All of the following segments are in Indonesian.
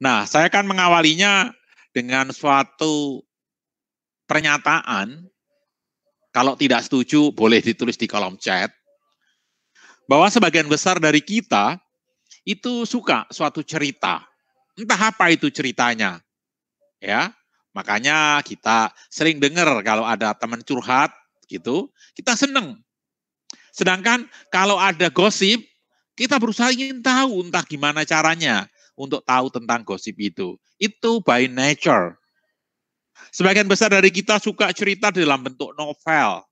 Nah, saya akan mengawalinya dengan suatu pernyataan, kalau tidak setuju boleh ditulis di kolom chat, bahwa sebagian besar dari kita itu suka suatu cerita. Entah apa itu ceritanya. Ya, makanya kita sering dengar kalau ada teman curhat gitu, kita seneng. Sedangkan kalau ada gosip, kita berusaha ingin tahu entah gimana caranya untuk tahu tentang gosip itu. Itu by nature. Sebagian besar dari kita suka cerita dalam bentuk novel,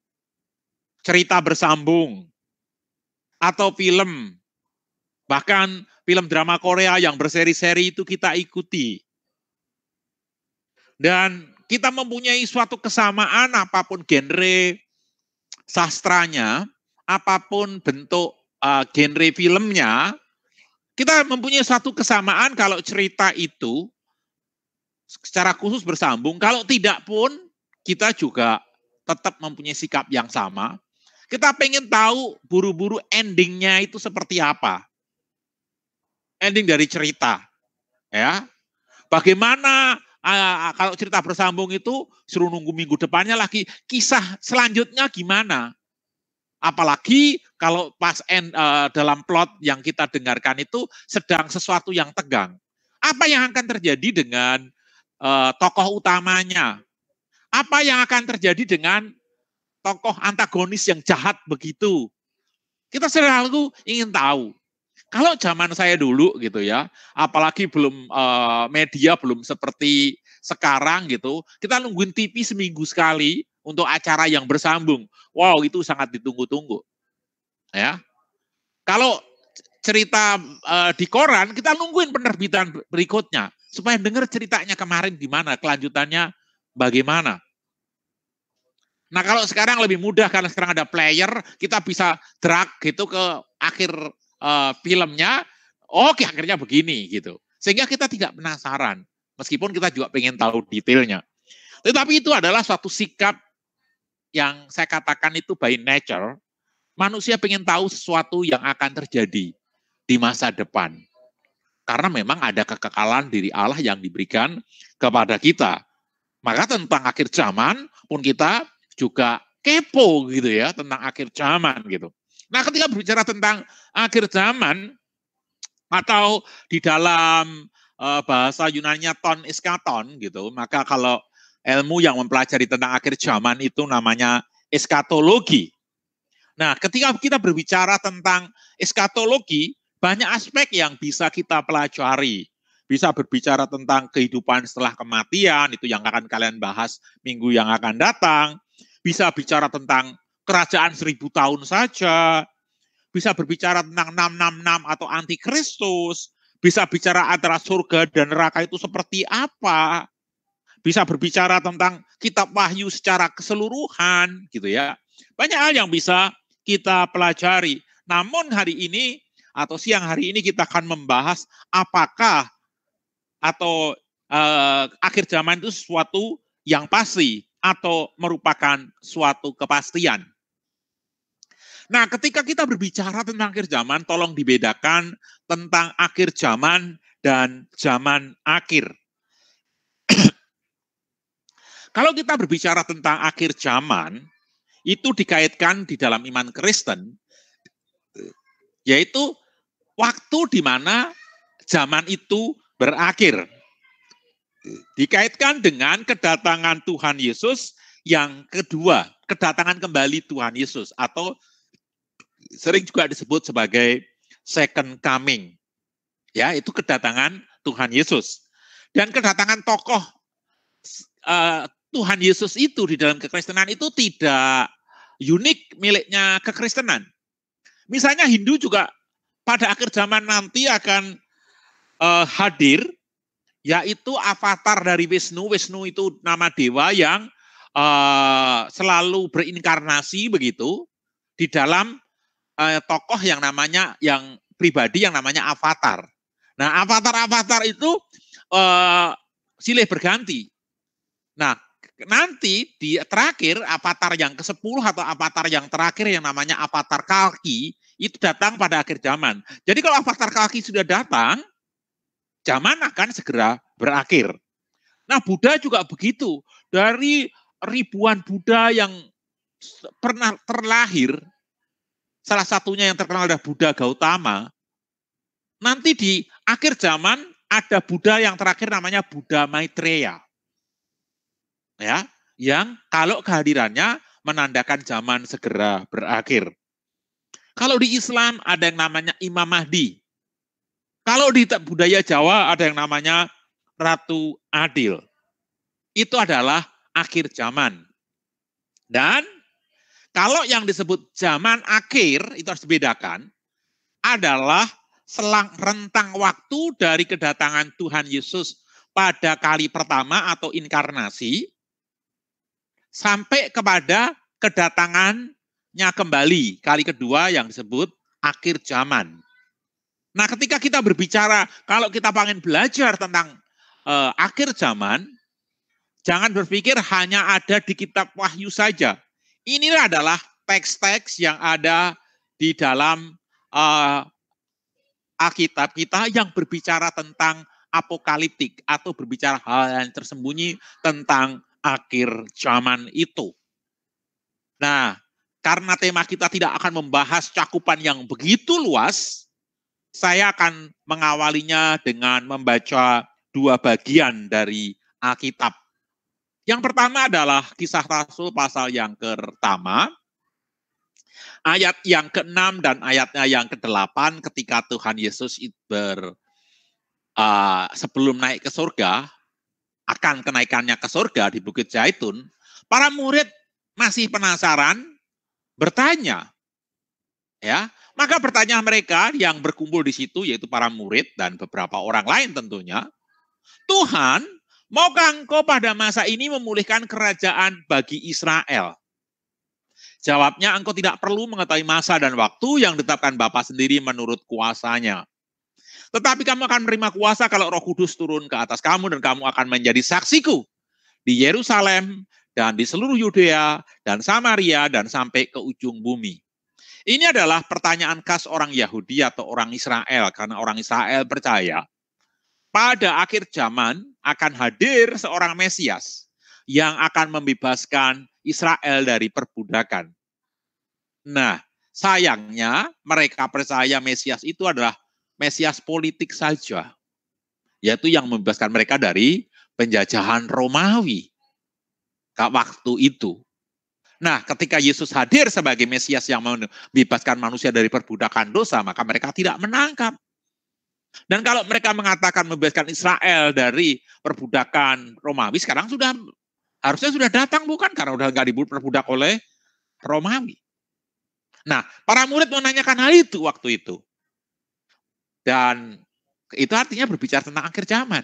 cerita bersambung, atau film. Bahkan film drama Korea yang berseri-seri itu kita ikuti. Dan kita mempunyai suatu kesamaan apapun genre sastranya, apapun bentuk uh, genre filmnya, kita mempunyai satu kesamaan kalau cerita itu secara khusus bersambung. Kalau tidak pun kita juga tetap mempunyai sikap yang sama. Kita pengen tahu buru-buru endingnya itu seperti apa. Ending dari cerita. ya. Bagaimana kalau cerita bersambung itu suruh nunggu minggu depannya lagi. Kisah selanjutnya gimana? Apalagi kalau pas end, uh, dalam plot yang kita dengarkan itu sedang sesuatu yang tegang. Apa yang akan terjadi dengan uh, tokoh utamanya? Apa yang akan terjadi dengan tokoh antagonis yang jahat begitu? Kita selalu ingin tahu. Kalau zaman saya dulu gitu ya, apalagi belum uh, media belum seperti sekarang gitu, kita nungguin TV seminggu sekali untuk acara yang bersambung. Wow, itu sangat ditunggu-tunggu. Ya. Kalau cerita e, di koran, kita nungguin penerbitan berikutnya supaya dengar ceritanya kemarin di mana kelanjutannya bagaimana. Nah kalau sekarang lebih mudah karena sekarang ada player, kita bisa drag gitu ke akhir e, filmnya, oke akhirnya begini gitu. Sehingga kita tidak penasaran, meskipun kita juga pengen tahu detailnya. Tetapi itu adalah suatu sikap yang saya katakan itu by nature, Manusia pengen tahu sesuatu yang akan terjadi di masa depan. Karena memang ada kekekalan diri Allah yang diberikan kepada kita. Maka tentang akhir zaman pun kita juga kepo gitu ya tentang akhir zaman gitu. Nah ketika berbicara tentang akhir zaman atau di dalam eh, bahasa bahasa nya ton eskaton gitu, maka kalau ilmu yang mempelajari tentang akhir zaman itu namanya eskatologi. Nah, ketika kita berbicara tentang eskatologi, banyak aspek yang bisa kita pelajari. Bisa berbicara tentang kehidupan setelah kematian, itu yang akan kalian bahas minggu yang akan datang. Bisa bicara tentang kerajaan seribu tahun saja. Bisa berbicara tentang 666 atau antikristus. Bisa bicara antara surga dan neraka itu seperti apa. Bisa berbicara tentang kitab wahyu secara keseluruhan gitu ya. Banyak hal yang bisa kita pelajari. Namun hari ini atau siang hari ini kita akan membahas apakah atau eh, akhir zaman itu sesuatu yang pasti atau merupakan suatu kepastian. Nah, ketika kita berbicara tentang akhir zaman, tolong dibedakan tentang akhir zaman dan zaman akhir. Kalau kita berbicara tentang akhir zaman, itu dikaitkan di dalam iman Kristen, yaitu waktu di mana zaman itu berakhir. Dikaitkan dengan kedatangan Tuhan Yesus yang kedua, kedatangan kembali Tuhan Yesus atau sering juga disebut sebagai second coming. Ya, itu kedatangan Tuhan Yesus. Dan kedatangan tokoh uh, Tuhan Yesus itu di dalam kekristenan itu tidak unik miliknya kekristenan. Misalnya Hindu juga pada akhir zaman nanti akan uh, hadir yaitu avatar dari Wisnu. Wisnu itu nama dewa yang uh, selalu berinkarnasi begitu di dalam uh, tokoh yang namanya yang pribadi yang namanya avatar. Nah, avatar-avatar itu uh, silih berganti. Nah, nanti di terakhir avatar yang ke-10 atau avatar yang terakhir yang namanya avatar Kalki itu datang pada akhir zaman. Jadi kalau avatar Kalki sudah datang, zaman akan segera berakhir. Nah, Buddha juga begitu. Dari ribuan Buddha yang pernah terlahir, salah satunya yang terkenal adalah Buddha Gautama, nanti di akhir zaman ada Buddha yang terakhir namanya Buddha Maitreya ya yang kalau kehadirannya menandakan zaman segera berakhir. Kalau di Islam ada yang namanya Imam Mahdi. Kalau di budaya Jawa ada yang namanya Ratu Adil. Itu adalah akhir zaman. Dan kalau yang disebut zaman akhir itu harus dibedakan adalah selang rentang waktu dari kedatangan Tuhan Yesus pada kali pertama atau inkarnasi sampai kepada kedatangannya kembali. Kali kedua yang disebut akhir zaman. Nah, ketika kita berbicara, kalau kita pengen belajar tentang e, akhir zaman, jangan berpikir hanya ada di kitab Wahyu saja. Inilah adalah teks-teks yang ada di dalam e, Alkitab kita yang berbicara tentang apokaliptik atau berbicara hal yang tersembunyi tentang akhir zaman itu. Nah, karena tema kita tidak akan membahas cakupan yang begitu luas, saya akan mengawalinya dengan membaca dua bagian dari Alkitab. Yang pertama adalah kisah Rasul pasal yang pertama, ayat yang ke-6 dan ayatnya yang ke-8 ketika Tuhan Yesus ber, uh, sebelum naik ke surga, akan kenaikannya ke surga di Bukit Zaitun, para murid masih penasaran, bertanya. Ya, maka bertanya mereka yang berkumpul di situ yaitu para murid dan beberapa orang lain tentunya, Tuhan, maukah engkau pada masa ini memulihkan kerajaan bagi Israel? Jawabnya, engkau tidak perlu mengetahui masa dan waktu yang ditetapkan Bapa sendiri menurut kuasanya. Tetapi kamu akan menerima kuasa kalau roh kudus turun ke atas kamu dan kamu akan menjadi saksiku di Yerusalem dan di seluruh Yudea dan Samaria dan sampai ke ujung bumi. Ini adalah pertanyaan khas orang Yahudi atau orang Israel karena orang Israel percaya pada akhir zaman akan hadir seorang Mesias yang akan membebaskan Israel dari perbudakan. Nah, sayangnya mereka percaya Mesias itu adalah Mesias politik saja, yaitu yang membebaskan mereka dari penjajahan Romawi waktu itu. Nah, ketika Yesus hadir sebagai Mesias yang membebaskan manusia dari perbudakan dosa, maka mereka tidak menangkap. Dan kalau mereka mengatakan membebaskan Israel dari perbudakan Romawi, sekarang sudah harusnya sudah datang bukan karena sudah nggak diperbudak oleh Romawi. Nah, para murid menanyakan hal itu waktu itu. Dan itu artinya berbicara tentang akhir zaman.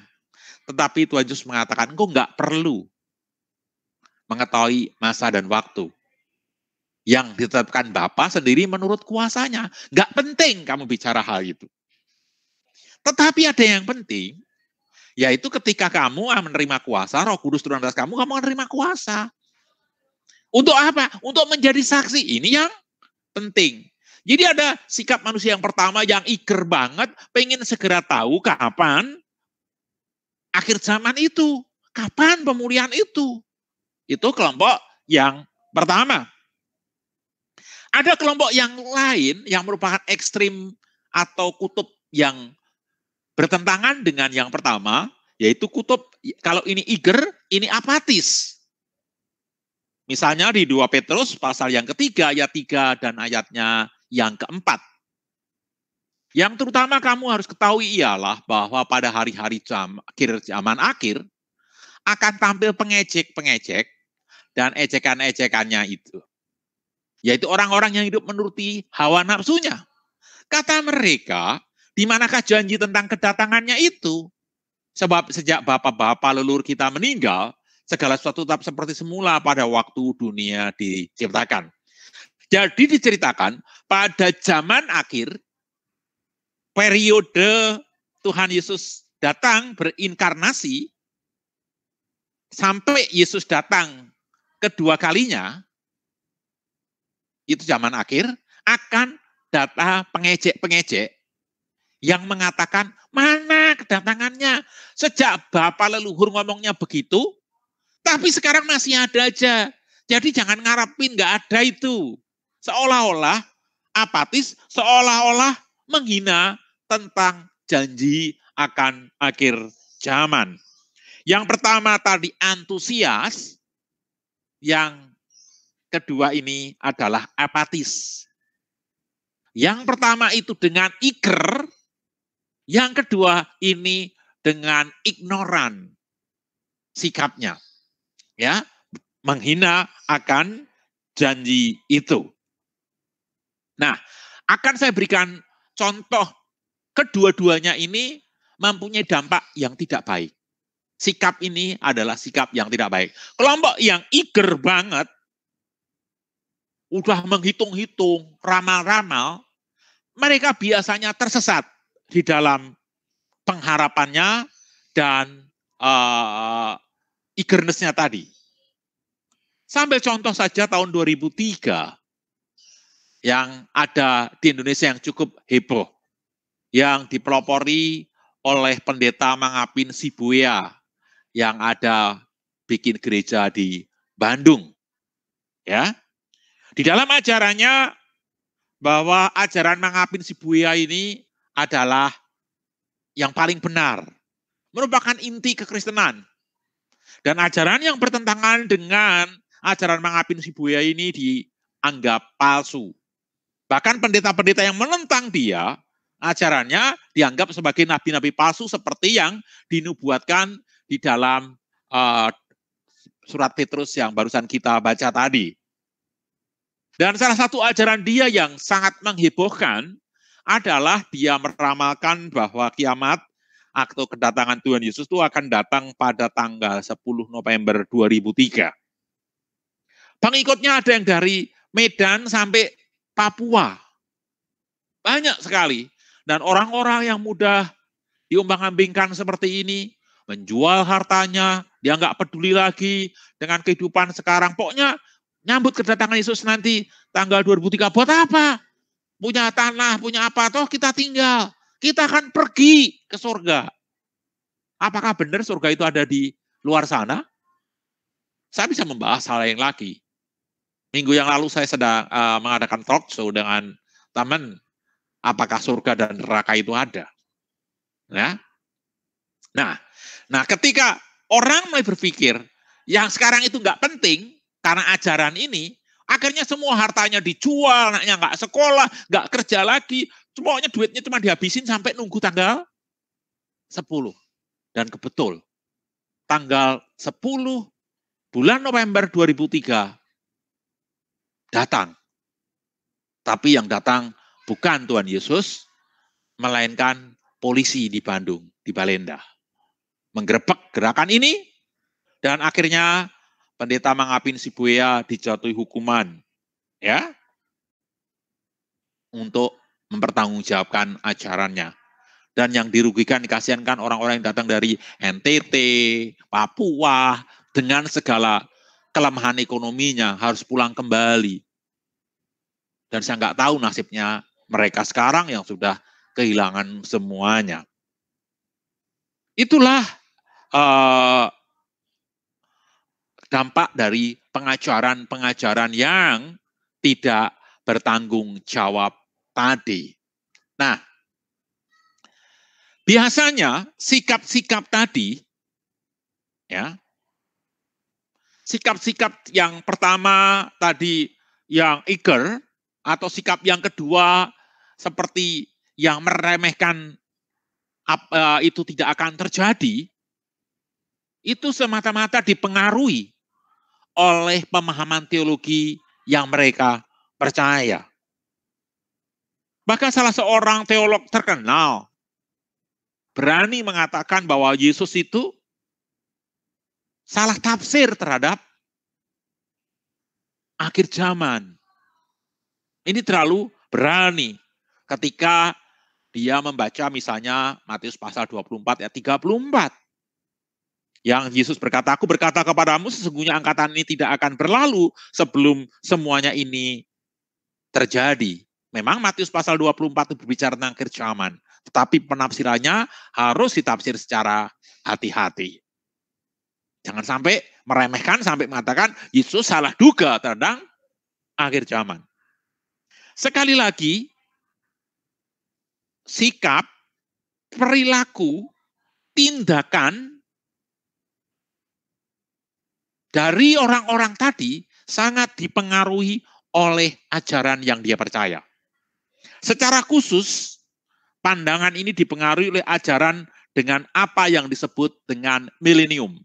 Tetapi Tuhan Yesus mengatakan, engkau nggak perlu mengetahui masa dan waktu. Yang ditetapkan Bapak sendiri menurut kuasanya. Nggak penting kamu bicara hal itu. Tetapi ada yang penting, yaitu ketika kamu ah menerima kuasa, roh kudus turun atas kamu, kamu menerima kuasa. Untuk apa? Untuk menjadi saksi. Ini yang penting. Jadi ada sikap manusia yang pertama yang iker banget, pengen segera tahu kapan akhir zaman itu, kapan pemulihan itu. Itu kelompok yang pertama. Ada kelompok yang lain yang merupakan ekstrim atau kutub yang bertentangan dengan yang pertama, yaitu kutub kalau ini iger, ini apatis. Misalnya di 2 Petrus pasal yang ketiga ayat 3 dan ayatnya yang keempat, yang terutama kamu harus ketahui ialah bahwa pada hari-hari jam, akhir zaman akhir akan tampil pengecek-pengecek dan ejekan-ejekannya itu. Yaitu orang-orang yang hidup menuruti hawa nafsunya. Kata mereka, di manakah janji tentang kedatangannya itu? Sebab sejak bapak-bapak leluhur kita meninggal, segala sesuatu tetap seperti semula pada waktu dunia diciptakan. Jadi diceritakan pada zaman akhir periode Tuhan Yesus datang berinkarnasi sampai Yesus datang kedua kalinya itu zaman akhir akan data pengejek-pengejek yang mengatakan mana kedatangannya sejak bapak leluhur ngomongnya begitu tapi sekarang masih ada aja jadi jangan ngarepin nggak ada itu seolah-olah apatis, seolah-olah menghina tentang janji akan akhir zaman. Yang pertama tadi antusias, yang kedua ini adalah apatis. Yang pertama itu dengan iker, yang kedua ini dengan ignoran sikapnya. Ya, menghina akan janji itu. Nah, akan saya berikan contoh kedua-duanya ini mempunyai dampak yang tidak baik. Sikap ini adalah sikap yang tidak baik. Kelompok yang eager banget, udah menghitung-hitung, ramal-ramal, mereka biasanya tersesat di dalam pengharapannya dan uh, eh, eagerness tadi. Sambil contoh saja tahun 2003, yang ada di Indonesia yang cukup heboh, yang dipelopori oleh pendeta Mangapin Sibuya yang ada bikin gereja di Bandung. Ya. Di dalam ajarannya bahwa ajaran Mangapin Sibuya ini adalah yang paling benar, merupakan inti kekristenan. Dan ajaran yang bertentangan dengan ajaran Mangapin Sibuya ini dianggap palsu, Bahkan pendeta-pendeta yang menentang dia, ajarannya dianggap sebagai nabi-nabi palsu seperti yang dinubuatkan di dalam uh, surat Petrus yang barusan kita baca tadi. Dan salah satu ajaran dia yang sangat menghebohkan adalah dia meramalkan bahwa kiamat atau kedatangan Tuhan Yesus itu akan datang pada tanggal 10 November 2003. Pengikutnya ada yang dari Medan sampai Papua. Banyak sekali. Dan orang-orang yang mudah diumbang-ambingkan seperti ini, menjual hartanya, dia nggak peduli lagi dengan kehidupan sekarang. Pokoknya nyambut kedatangan Yesus nanti tanggal 2003 buat apa? Punya tanah, punya apa, toh kita tinggal. Kita akan pergi ke surga. Apakah benar surga itu ada di luar sana? Saya bisa membahas hal yang lagi. Minggu yang lalu saya sedang uh, mengadakan talk show dengan teman apakah surga dan neraka itu ada. Ya. Nah, nah ketika orang mulai berpikir yang sekarang itu nggak penting karena ajaran ini, akhirnya semua hartanya dijual, anaknya nggak sekolah, nggak kerja lagi, semuanya duitnya cuma dihabisin sampai nunggu tanggal 10. Dan kebetul, tanggal 10 bulan November 2003, datang. Tapi yang datang bukan Tuhan Yesus, melainkan polisi di Bandung, di Balenda. Menggerebek gerakan ini, dan akhirnya pendeta Mangapin Sibuya dijatuhi hukuman. ya Untuk mempertanggungjawabkan ajarannya. Dan yang dirugikan, dikasihankan orang-orang yang datang dari NTT, Papua, dengan segala kelemahan ekonominya, harus pulang kembali. Dan saya nggak tahu nasibnya mereka sekarang yang sudah kehilangan semuanya. Itulah uh, dampak dari pengajaran-pengajaran yang tidak bertanggung jawab tadi. Nah, biasanya sikap-sikap tadi ya sikap-sikap yang pertama tadi yang eager atau sikap yang kedua seperti yang meremehkan apa e, itu tidak akan terjadi itu semata-mata dipengaruhi oleh pemahaman teologi yang mereka percaya. Bahkan salah seorang teolog terkenal berani mengatakan bahwa Yesus itu salah tafsir terhadap akhir zaman. Ini terlalu berani ketika dia membaca misalnya Matius pasal 24 ya 34. Yang Yesus berkata, aku berkata kepadamu sesungguhnya angkatan ini tidak akan berlalu sebelum semuanya ini terjadi. Memang Matius pasal 24 itu berbicara tentang akhir zaman. Tetapi penafsirannya harus ditafsir secara hati-hati. Jangan sampai meremehkan sampai mengatakan Yesus salah duga tentang akhir zaman. Sekali lagi, sikap, perilaku, tindakan dari orang-orang tadi sangat dipengaruhi oleh ajaran yang dia percaya. Secara khusus, pandangan ini dipengaruhi oleh ajaran dengan apa yang disebut dengan milenium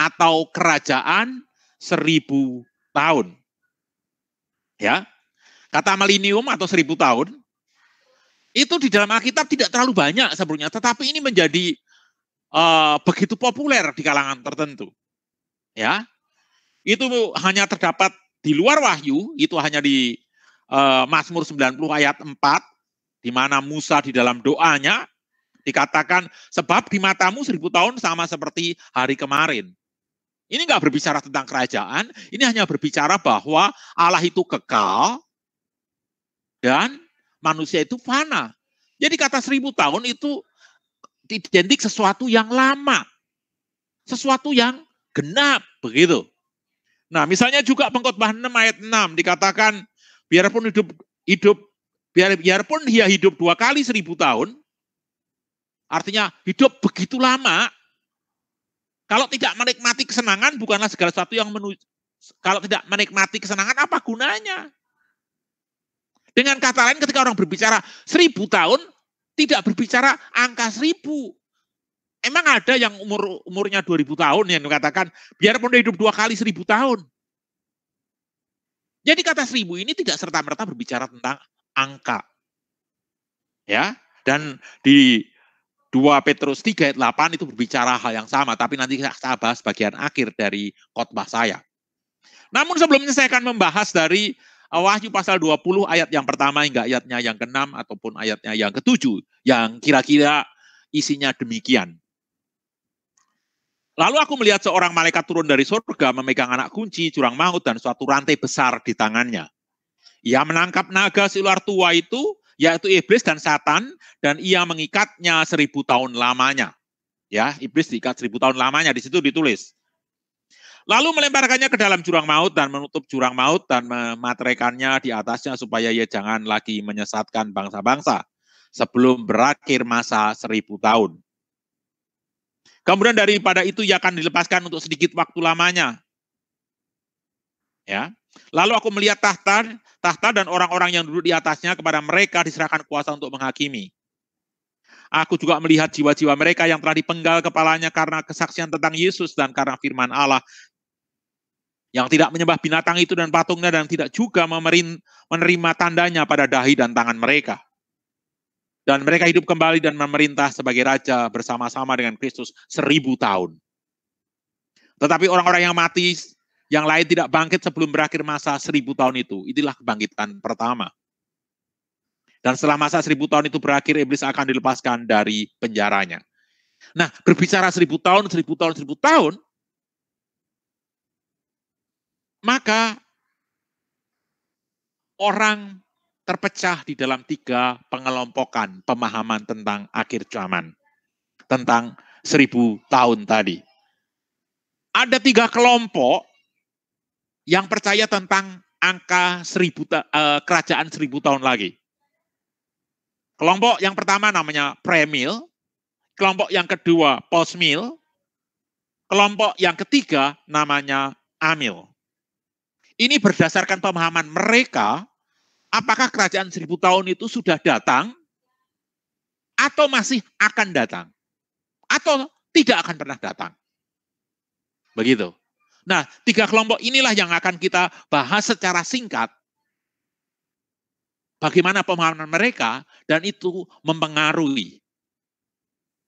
atau kerajaan seribu tahun. Ya, kata milenium atau seribu tahun itu di dalam Alkitab tidak terlalu banyak sebenarnya, tetapi ini menjadi uh, begitu populer di kalangan tertentu. Ya, itu hanya terdapat di luar Wahyu, itu hanya di uh, Mazmur 90 ayat 4, di mana Musa di dalam doanya dikatakan sebab di matamu seribu tahun sama seperti hari kemarin ini nggak berbicara tentang kerajaan, ini hanya berbicara bahwa Allah itu kekal dan manusia itu fana. Jadi kata seribu tahun itu identik sesuatu yang lama, sesuatu yang genap begitu. Nah, misalnya juga pengkhotbah 6 ayat 6 dikatakan biarpun hidup hidup biar biarpun dia hidup dua kali seribu tahun, artinya hidup begitu lama, kalau tidak menikmati kesenangan bukanlah segala sesuatu yang menuju kalau tidak menikmati kesenangan apa gunanya? Dengan kata lain ketika orang berbicara seribu tahun tidak berbicara angka seribu. Emang ada yang umur umurnya ribu tahun yang mengatakan biarpun hidup dua kali seribu tahun. Jadi kata seribu ini tidak serta merta berbicara tentang angka. Ya, dan di 2 Petrus 3 ayat 8 itu berbicara hal yang sama, tapi nanti saya bahas bagian akhir dari khotbah saya. Namun sebelumnya saya akan membahas dari eh, Wahyu pasal 20 ayat yang pertama hingga ayatnya yang ke-6 ataupun ayatnya yang ke-7 yang kira-kira isinya demikian. Lalu aku melihat seorang malaikat turun dari surga memegang anak kunci, curang maut, dan suatu rantai besar di tangannya. Ia menangkap naga si ular tua itu yaitu iblis dan setan dan ia mengikatnya seribu tahun lamanya. Ya, iblis diikat seribu tahun lamanya di situ ditulis. Lalu melemparkannya ke dalam jurang maut dan menutup jurang maut dan mematrekannya di atasnya supaya ia jangan lagi menyesatkan bangsa-bangsa sebelum berakhir masa seribu tahun. Kemudian daripada itu ia akan dilepaskan untuk sedikit waktu lamanya. Ya. Lalu aku melihat tahta, tahta dan orang-orang yang duduk di atasnya kepada mereka diserahkan kuasa untuk menghakimi. Aku juga melihat jiwa-jiwa mereka yang telah dipenggal kepalanya karena kesaksian tentang Yesus dan karena firman Allah. Yang tidak menyembah binatang itu dan patungnya dan tidak juga menerima tandanya pada dahi dan tangan mereka. Dan mereka hidup kembali dan memerintah sebagai raja bersama-sama dengan Kristus seribu tahun. Tetapi orang-orang yang mati yang lain tidak bangkit sebelum berakhir masa seribu tahun itu. Itulah kebangkitan pertama. Dan setelah masa seribu tahun itu berakhir, iblis akan dilepaskan dari penjaranya. Nah, berbicara seribu tahun, seribu tahun, seribu tahun, maka orang terpecah di dalam tiga pengelompokan pemahaman tentang akhir zaman, tentang seribu tahun tadi. Ada tiga kelompok yang percaya tentang angka seribu ta, eh, kerajaan seribu tahun lagi. Kelompok yang pertama namanya premil, kelompok yang kedua postmil, kelompok yang ketiga namanya amil. Ini berdasarkan pemahaman mereka, apakah kerajaan seribu tahun itu sudah datang atau masih akan datang atau tidak akan pernah datang. Begitu. Nah, tiga kelompok inilah yang akan kita bahas secara singkat. Bagaimana pemahaman mereka dan itu mempengaruhi.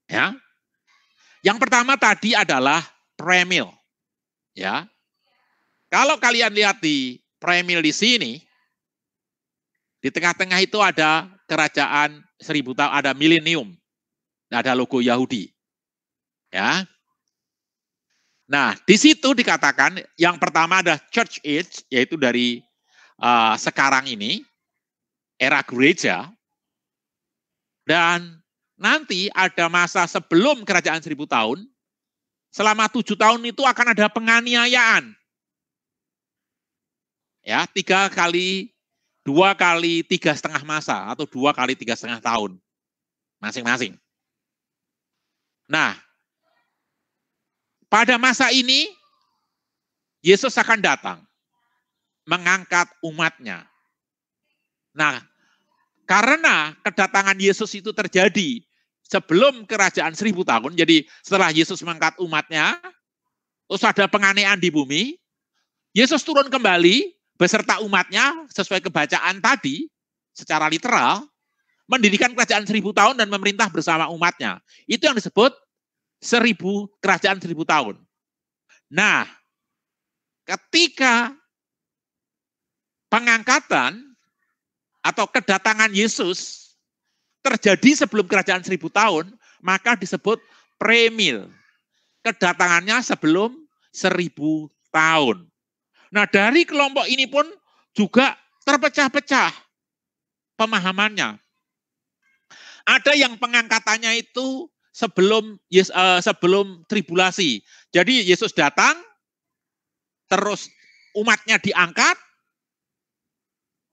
Ya. Yang pertama tadi adalah premil. Ya. Kalau kalian lihat di premil di sini, di tengah-tengah itu ada kerajaan seribu tahun, ada milenium. ada logo Yahudi. Ya. Nah, di situ dikatakan yang pertama ada church age, yaitu dari uh, sekarang ini, era gereja, dan nanti ada masa sebelum kerajaan seribu tahun, selama tujuh tahun itu akan ada penganiayaan. Ya, tiga kali, dua kali tiga setengah masa, atau dua kali tiga setengah tahun, masing-masing. Nah, pada masa ini, Yesus akan datang mengangkat umatnya. Nah, karena kedatangan Yesus itu terjadi sebelum kerajaan seribu tahun, jadi setelah Yesus mengangkat umatnya, terus ada penganean di bumi, Yesus turun kembali beserta umatnya sesuai kebacaan tadi secara literal, mendirikan kerajaan seribu tahun dan memerintah bersama umatnya. Itu yang disebut seribu kerajaan seribu tahun. Nah, ketika pengangkatan atau kedatangan Yesus terjadi sebelum kerajaan seribu tahun, maka disebut premil. Kedatangannya sebelum seribu tahun. Nah dari kelompok ini pun juga terpecah-pecah pemahamannya. Ada yang pengangkatannya itu sebelum uh, sebelum tribulasi. Jadi Yesus datang, terus umatnya diangkat,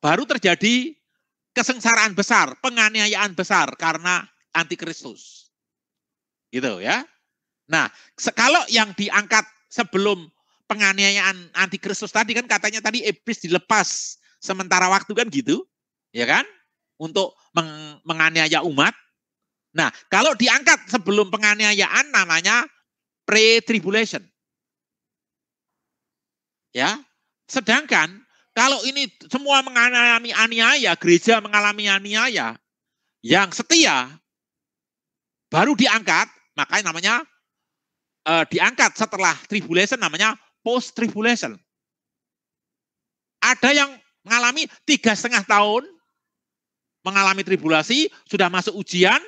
baru terjadi kesengsaraan besar, penganiayaan besar karena antikristus. Gitu ya. Nah, kalau yang diangkat sebelum penganiayaan antikristus tadi kan katanya tadi iblis dilepas sementara waktu kan gitu, ya kan? Untuk menganiaya umat. Nah, kalau diangkat sebelum penganiayaan namanya pre-tribulation. Ya. Sedangkan kalau ini semua mengalami aniaya, gereja mengalami aniaya, yang setia baru diangkat, makanya namanya uh, diangkat setelah tribulation namanya post tribulation. Ada yang mengalami tiga setengah tahun mengalami tribulasi, sudah masuk ujian,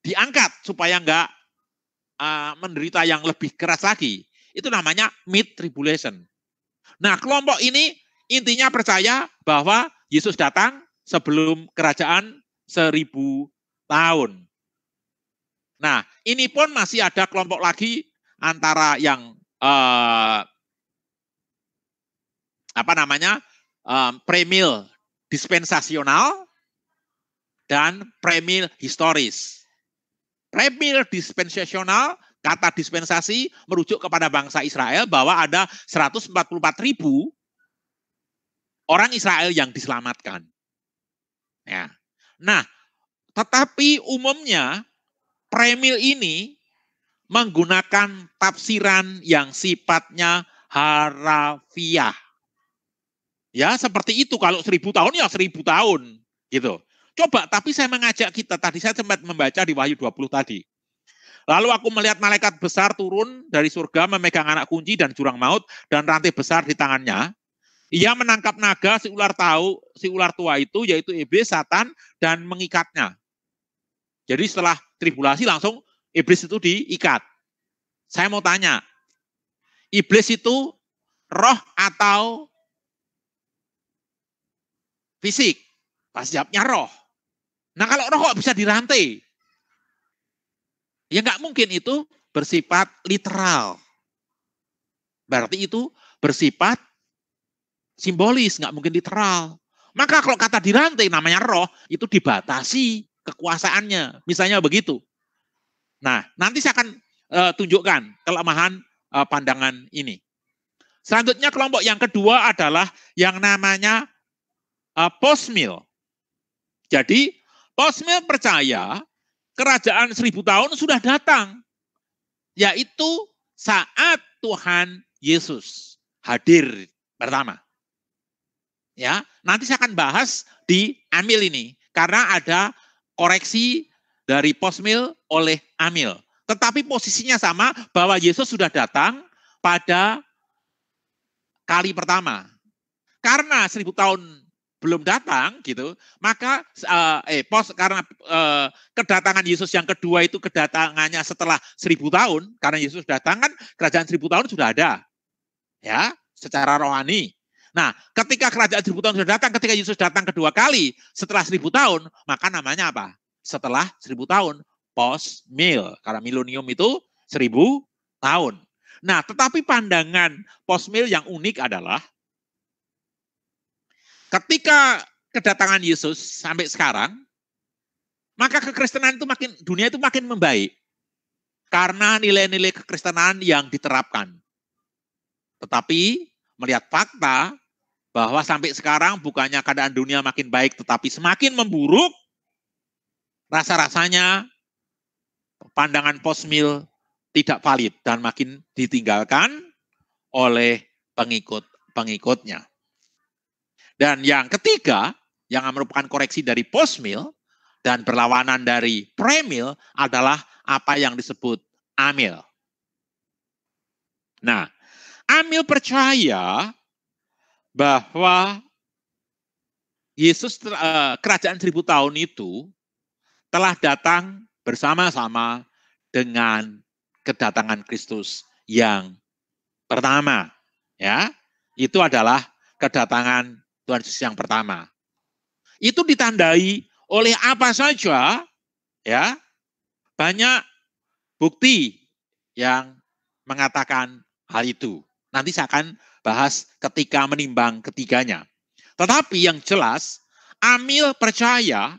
diangkat supaya enggak uh, eh, menderita yang lebih keras lagi. Itu namanya mid tribulation. Nah, kelompok ini intinya percaya bahwa Yesus datang sebelum kerajaan seribu tahun. Nah, ini pun masih ada kelompok lagi antara yang uh, apa namanya um, premil dispensasional dan premil historis premier dispensasional kata dispensasi merujuk kepada bangsa Israel bahwa ada 144 ribu orang Israel yang diselamatkan. Ya. Nah, tetapi umumnya premil ini menggunakan tafsiran yang sifatnya harafiah. Ya, seperti itu. Kalau seribu tahun ya seribu tahun. gitu. Coba, tapi saya mengajak kita, tadi saya sempat membaca di Wahyu 20 tadi. Lalu aku melihat malaikat besar turun dari surga memegang anak kunci dan jurang maut dan rantai besar di tangannya. Ia menangkap naga si ular tahu, si ular tua itu yaitu iblis, setan dan mengikatnya. Jadi setelah tribulasi langsung iblis itu diikat. Saya mau tanya, iblis itu roh atau fisik? Pasti jawabnya roh. Nah kalau rokok bisa dirantai. Ya nggak mungkin itu bersifat literal. Berarti itu bersifat simbolis, nggak mungkin literal. Maka kalau kata dirantai namanya roh, itu dibatasi kekuasaannya. Misalnya begitu. Nah, nanti saya akan uh, tunjukkan kelemahan uh, pandangan ini. Selanjutnya kelompok yang kedua adalah yang namanya uh, eh, postmill. Jadi Kosme percaya kerajaan seribu tahun sudah datang. Yaitu saat Tuhan Yesus hadir pertama. Ya, nanti saya akan bahas di Amil ini karena ada koreksi dari posmil oleh Amil. Tetapi posisinya sama bahwa Yesus sudah datang pada kali pertama. Karena seribu tahun belum datang gitu, maka uh, eh pos karena uh, kedatangan Yesus yang kedua itu kedatangannya setelah seribu tahun, karena Yesus datang kan kerajaan seribu tahun sudah ada, ya secara rohani. Nah, ketika kerajaan seribu tahun sudah datang, ketika Yesus datang kedua kali setelah seribu tahun, maka namanya apa? Setelah seribu tahun, pos mil, karena milenium itu seribu tahun. Nah, tetapi pandangan pos mil yang unik adalah Ketika kedatangan Yesus sampai sekarang, maka kekristenan itu makin dunia itu makin membaik karena nilai-nilai kekristenan yang diterapkan. Tetapi melihat fakta bahwa sampai sekarang bukannya keadaan dunia makin baik tetapi semakin memburuk, rasa-rasanya pandangan posmil tidak valid dan makin ditinggalkan oleh pengikut-pengikutnya. Dan yang ketiga, yang merupakan koreksi dari post meal dan perlawanan dari premil adalah apa yang disebut amil. Nah, amil percaya bahwa Yesus eh, kerajaan seribu tahun itu telah datang bersama-sama dengan kedatangan Kristus yang pertama. Ya, itu adalah kedatangan Tuhan Yesus yang pertama. Itu ditandai oleh apa saja ya banyak bukti yang mengatakan hal itu. Nanti saya akan bahas ketika menimbang ketiganya. Tetapi yang jelas, Amil percaya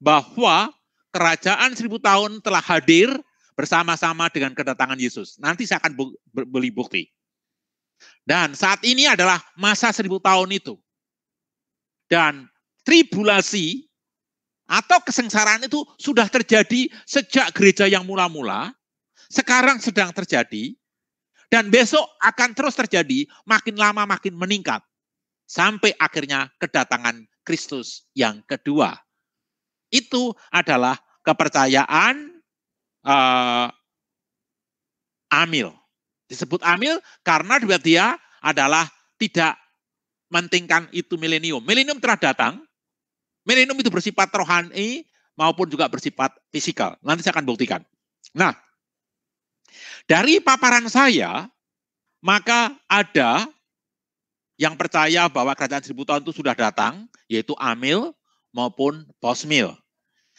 bahwa kerajaan seribu tahun telah hadir bersama-sama dengan kedatangan Yesus. Nanti saya akan beli bukti. Dan saat ini adalah masa seribu tahun itu dan tribulasi atau kesengsaraan itu sudah terjadi sejak gereja yang mula-mula, sekarang sedang terjadi, dan besok akan terus terjadi, makin lama makin meningkat. Sampai akhirnya kedatangan Kristus yang kedua. Itu adalah kepercayaan uh, Amil. Disebut Amil karena dia adalah tidak mantingkan itu milenium. Milenium telah datang. Milenium itu bersifat rohani maupun juga bersifat fisikal. Nanti saya akan buktikan. Nah, dari paparan saya, maka ada yang percaya bahwa kerajaan seribu tahun itu sudah datang, yaitu Amil maupun Posmil.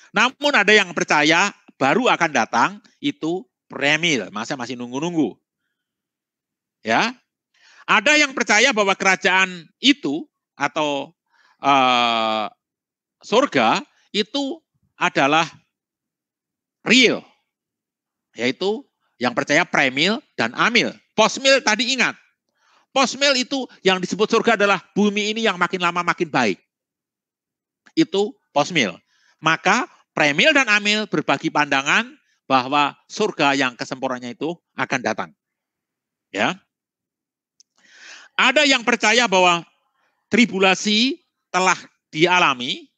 Namun ada yang percaya baru akan datang, itu Premil. Masa masih nunggu-nunggu. Ya, ada yang percaya bahwa kerajaan itu atau uh, eh, surga itu adalah real, yaitu yang percaya premil dan amil. Posmil tadi ingat, posmil itu yang disebut surga adalah bumi ini yang makin lama makin baik. Itu posmil. Maka premil dan amil berbagi pandangan bahwa surga yang kesempurnaannya itu akan datang. Ya, ada yang percaya bahwa tribulasi telah dialami.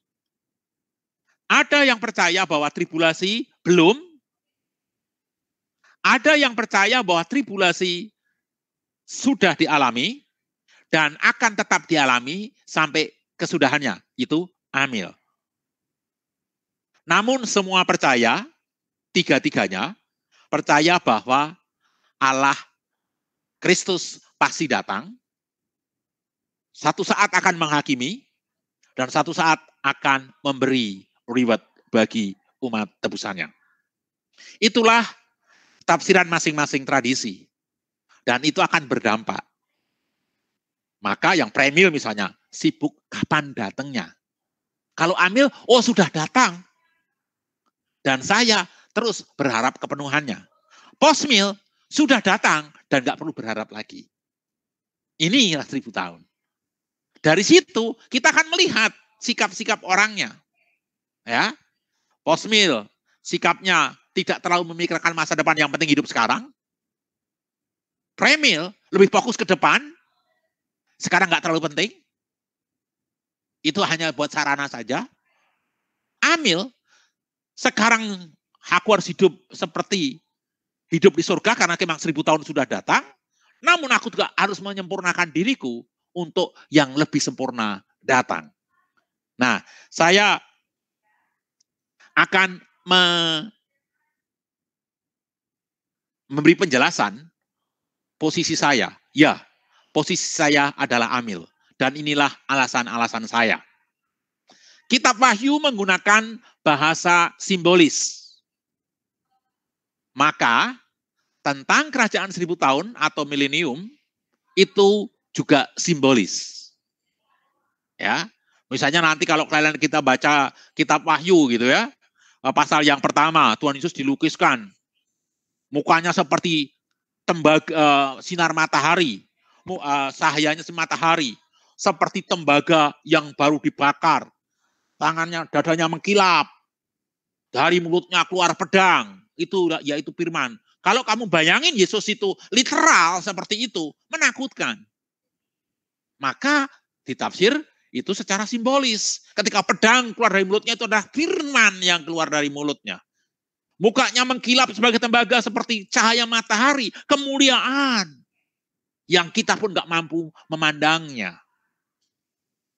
Ada yang percaya bahwa tribulasi belum. Ada yang percaya bahwa tribulasi sudah dialami dan akan tetap dialami sampai kesudahannya, itu amil. Namun semua percaya, tiga-tiganya, percaya bahwa Allah Kristus pasti datang, satu saat akan menghakimi dan satu saat akan memberi reward bagi umat tebusannya. Itulah tafsiran masing-masing tradisi. Dan itu akan berdampak. Maka yang premil misalnya, sibuk kapan datangnya. Kalau amil, oh sudah datang. Dan saya terus berharap kepenuhannya. Posmil sudah datang dan nggak perlu berharap lagi. Ini seribu tahun. Dari situ kita akan melihat sikap-sikap orangnya. Ya. Posmil sikapnya tidak terlalu memikirkan masa depan yang penting hidup sekarang. Premil lebih fokus ke depan. Sekarang nggak terlalu penting. Itu hanya buat sarana saja. Amil sekarang aku harus hidup seperti hidup di surga karena memang seribu tahun sudah datang. Namun aku juga harus menyempurnakan diriku untuk yang lebih sempurna datang. Nah, saya akan me memberi penjelasan posisi saya. Ya, posisi saya adalah amil. Dan inilah alasan-alasan saya. Kitab Wahyu menggunakan bahasa simbolis. Maka tentang kerajaan seribu tahun atau milenium itu juga simbolis. Ya, misalnya nanti kalau kalian kita baca kitab Wahyu gitu ya, eh, pasal yang pertama Tuhan Yesus dilukiskan mukanya seperti tembaga eh, sinar matahari, eh, sahayanya cahayanya sematahari, seperti tembaga yang baru dibakar. Tangannya, dadanya mengkilap. Dari mulutnya keluar pedang. Itu yaitu firman. Kalau kamu bayangin Yesus itu literal seperti itu, menakutkan. Maka ditafsir itu secara simbolis. Ketika pedang keluar dari mulutnya itu adalah firman yang keluar dari mulutnya. Mukanya mengkilap sebagai tembaga seperti cahaya matahari, kemuliaan yang kita pun nggak mampu memandangnya.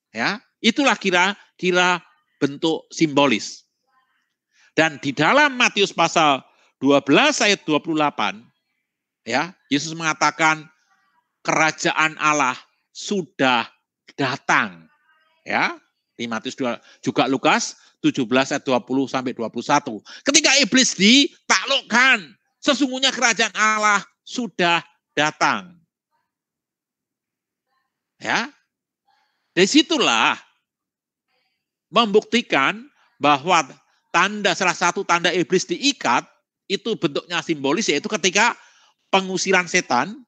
Ya, itulah kira-kira bentuk simbolis. Dan di dalam Matius pasal 12 ayat 28, ya, Yesus mengatakan kerajaan Allah sudah datang. Ya, Timotius juga Lukas 17 ayat 20 sampai 21. Ketika iblis ditaklukkan, sesungguhnya kerajaan Allah sudah datang. Ya. Dari situlah membuktikan bahwa tanda salah satu tanda iblis diikat itu bentuknya simbolis yaitu ketika pengusiran setan,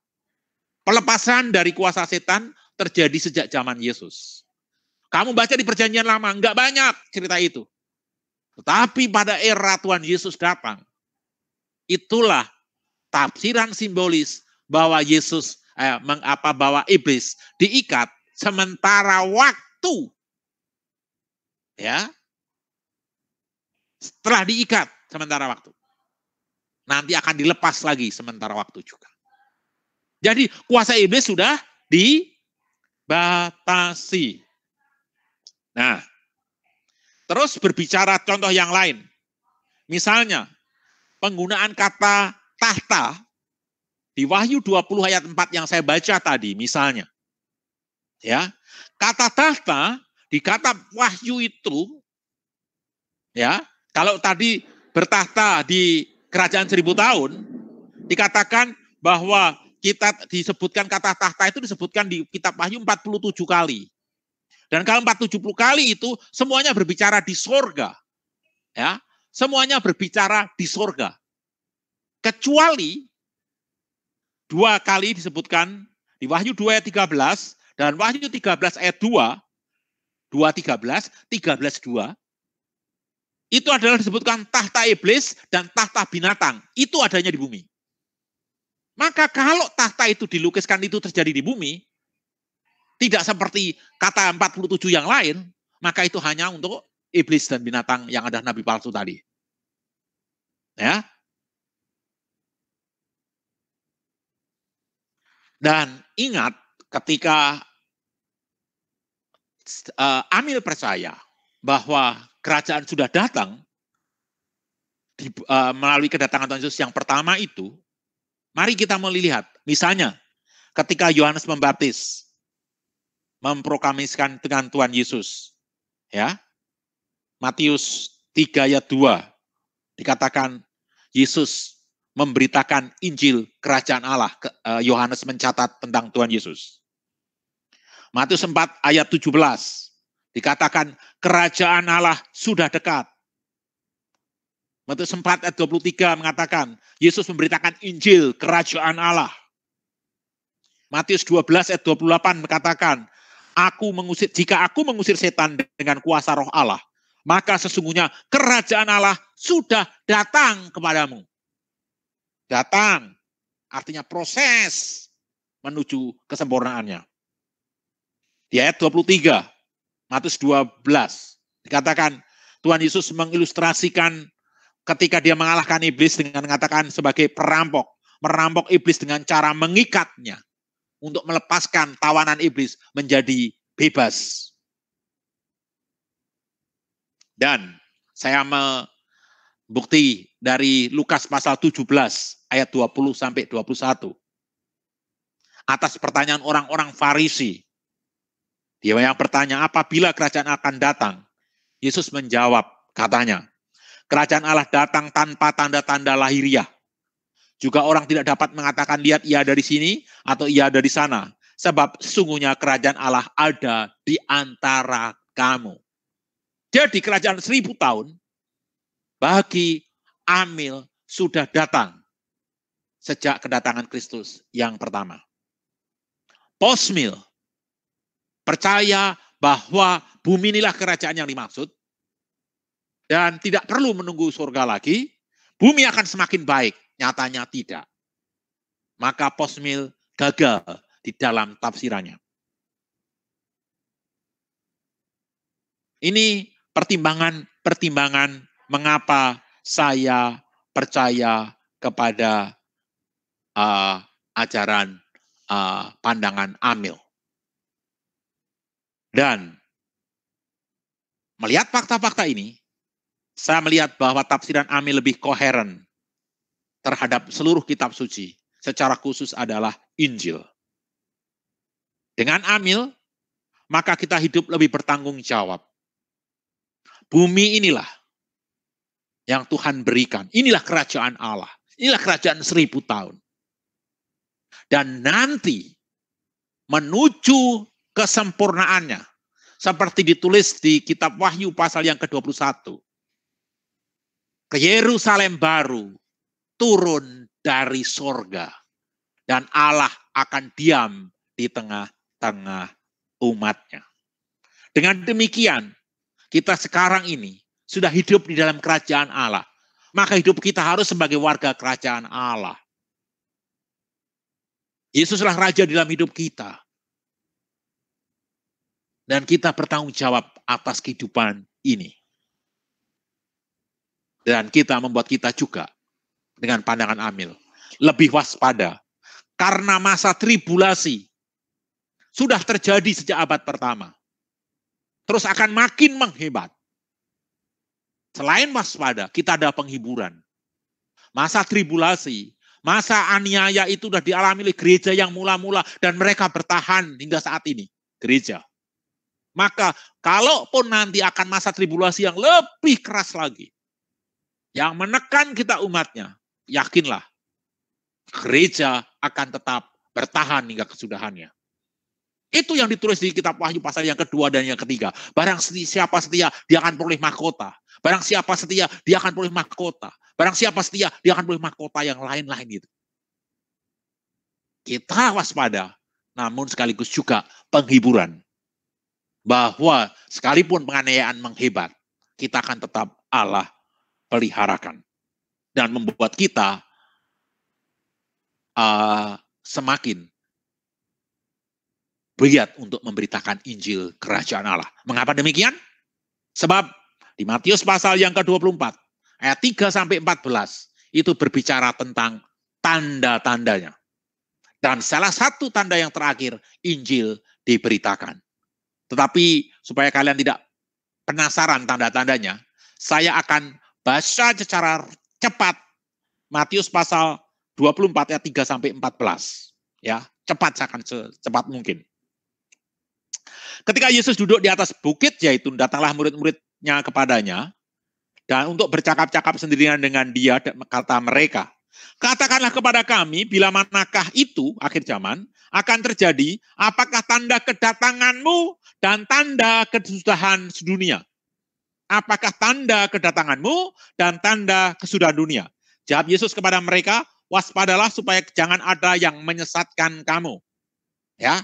pelepasan dari kuasa setan terjadi sejak zaman Yesus. Kamu baca di perjanjian lama, enggak banyak cerita itu. Tetapi pada era Tuhan Yesus datang, itulah tafsiran simbolis bahwa Yesus eh, mengapa bahwa iblis diikat sementara waktu ya setelah diikat sementara waktu nanti akan dilepas lagi sementara waktu juga. Jadi kuasa iblis sudah di batasi. Nah, terus berbicara contoh yang lain. Misalnya, penggunaan kata tahta di Wahyu 20 ayat 4 yang saya baca tadi misalnya. Ya, kata tahta di kata Wahyu itu ya, kalau tadi bertahta di kerajaan seribu tahun dikatakan bahwa kita disebutkan kata tahta itu disebutkan di kitab Wahyu 47 kali. Dan kalau 470 kali itu semuanya berbicara di sorga. Ya, semuanya berbicara di sorga. Kecuali dua kali disebutkan di Wahyu 2 ayat 13 dan Wahyu 13 ayat 2, 2 13, 13 2, itu adalah disebutkan tahta iblis dan tahta binatang. Itu adanya di bumi. Maka kalau tahta itu dilukiskan itu terjadi di bumi, tidak seperti kata 47 yang lain, maka itu hanya untuk iblis dan binatang yang ada nabi palsu tadi. Ya. Dan ingat ketika uh, Amil percaya bahwa kerajaan sudah datang di, uh, melalui kedatangan Tuhan Yesus yang pertama itu, Mari kita melihat, misalnya ketika Yohanes Pembaptis memprokamiskan dengan Tuhan Yesus, ya. Matius 3 ayat 2 dikatakan Yesus memberitakan Injil kerajaan Allah. Eh, Yohanes mencatat tentang Tuhan Yesus. Matius 4 ayat 17 dikatakan kerajaan Allah sudah dekat. Matius 4 ayat 23 mengatakan, Yesus memberitakan Injil kerajaan Allah. Matius 12 ayat 28 mengatakan, aku mengusir jika aku mengusir setan dengan kuasa roh Allah, maka sesungguhnya kerajaan Allah sudah datang kepadamu. Datang artinya proses menuju kesempurnaannya. Di ayat 23 Matius 12 dikatakan Tuhan Yesus mengilustrasikan ketika dia mengalahkan iblis dengan mengatakan sebagai perampok, merampok iblis dengan cara mengikatnya untuk melepaskan tawanan iblis menjadi bebas. Dan saya membukti dari Lukas pasal 17 ayat 20 sampai 21. Atas pertanyaan orang-orang Farisi. Dia yang bertanya, apabila kerajaan akan datang? Yesus menjawab, katanya, Kerajaan Allah datang tanpa tanda-tanda lahiriah. Juga orang tidak dapat mengatakan lihat ia dari sini atau ia dari sana. Sebab sungguhnya kerajaan Allah ada di antara kamu. Jadi kerajaan seribu tahun bagi Amil sudah datang sejak kedatangan Kristus yang pertama. Posmil percaya bahwa bumi inilah kerajaan yang dimaksud dan tidak perlu menunggu surga lagi, bumi akan semakin baik. Nyatanya tidak. Maka posmil gagal di dalam tafsirannya. Ini pertimbangan-pertimbangan mengapa saya percaya kepada uh, ajaran uh, pandangan Amil. Dan melihat fakta-fakta ini, saya melihat bahwa tafsiran Ami lebih koheren terhadap seluruh kitab suci, secara khusus adalah Injil. Dengan amil, maka kita hidup lebih bertanggung jawab. Bumi inilah yang Tuhan berikan. Inilah kerajaan Allah. Inilah kerajaan seribu tahun. Dan nanti menuju kesempurnaannya. Seperti ditulis di kitab Wahyu pasal yang ke-21 ke Yerusalem baru turun dari sorga. Dan Allah akan diam di tengah-tengah umatnya. Dengan demikian, kita sekarang ini sudah hidup di dalam kerajaan Allah. Maka hidup kita harus sebagai warga kerajaan Allah. Yesuslah Raja di dalam hidup kita. Dan kita bertanggung jawab atas kehidupan ini. Dan kita membuat kita juga dengan pandangan amil. Lebih waspada. Karena masa tribulasi sudah terjadi sejak abad pertama. Terus akan makin menghebat. Selain waspada, kita ada penghiburan. Masa tribulasi, masa aniaya itu sudah dialami oleh gereja yang mula-mula dan mereka bertahan hingga saat ini. Gereja. Maka kalaupun nanti akan masa tribulasi yang lebih keras lagi, yang menekan kita umatnya, yakinlah gereja akan tetap bertahan hingga kesudahannya. Itu yang ditulis di kitab Wahyu pasal yang kedua dan yang ketiga. Barang siapa setia, dia akan peroleh mahkota. Barang siapa setia, dia akan peroleh mahkota. Barang siapa setia, dia akan peroleh mahkota yang lain-lain itu. Kita waspada, namun sekaligus juga penghiburan. Bahwa sekalipun penganiayaan menghebat, kita akan tetap Allah peliharakan dan membuat kita uh, semakin beriat untuk memberitakan Injil Kerajaan Allah. Mengapa demikian? Sebab di Matius pasal yang ke-24 ayat 3 sampai 14 itu berbicara tentang tanda-tandanya. Dan salah satu tanda yang terakhir Injil diberitakan. Tetapi supaya kalian tidak penasaran tanda-tandanya, saya akan baca secara cepat Matius pasal 24 ayat 3 sampai 14. Ya, cepat saya akan secepat mungkin. Ketika Yesus duduk di atas bukit yaitu datanglah murid-muridnya kepadanya dan untuk bercakap-cakap sendirian dengan dia kata mereka. Katakanlah kepada kami bila manakah itu akhir zaman akan terjadi apakah tanda kedatanganmu dan tanda kesudahan sedunia apakah tanda kedatanganmu dan tanda kesudahan dunia? Jawab Yesus kepada mereka, waspadalah supaya jangan ada yang menyesatkan kamu. Ya,